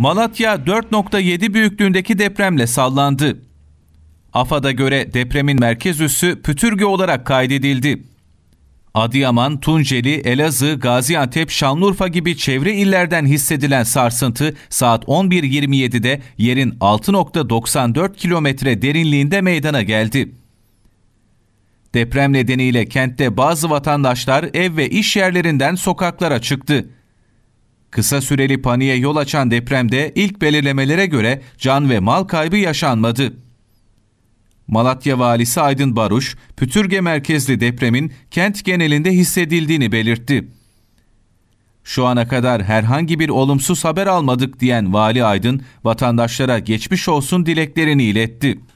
Malatya 4.7 büyüklüğündeki depremle sallandı. AFAD'a göre depremin merkez üssü Pütürge olarak kaydedildi. Adıyaman, Tunceli, Elazığ, Gaziantep, Şanlıurfa gibi çevre illerden hissedilen sarsıntı saat 11.27'de yerin 6.94 kilometre derinliğinde meydana geldi. Deprem nedeniyle kentte bazı vatandaşlar ev ve iş yerlerinden sokaklara çıktı. Kısa süreli paniğe yol açan depremde ilk belirlemelere göre can ve mal kaybı yaşanmadı. Malatya Valisi Aydın Baruş, Pütürge merkezli depremin kent genelinde hissedildiğini belirtti. Şu ana kadar herhangi bir olumsuz haber almadık diyen Vali Aydın, vatandaşlara geçmiş olsun dileklerini iletti.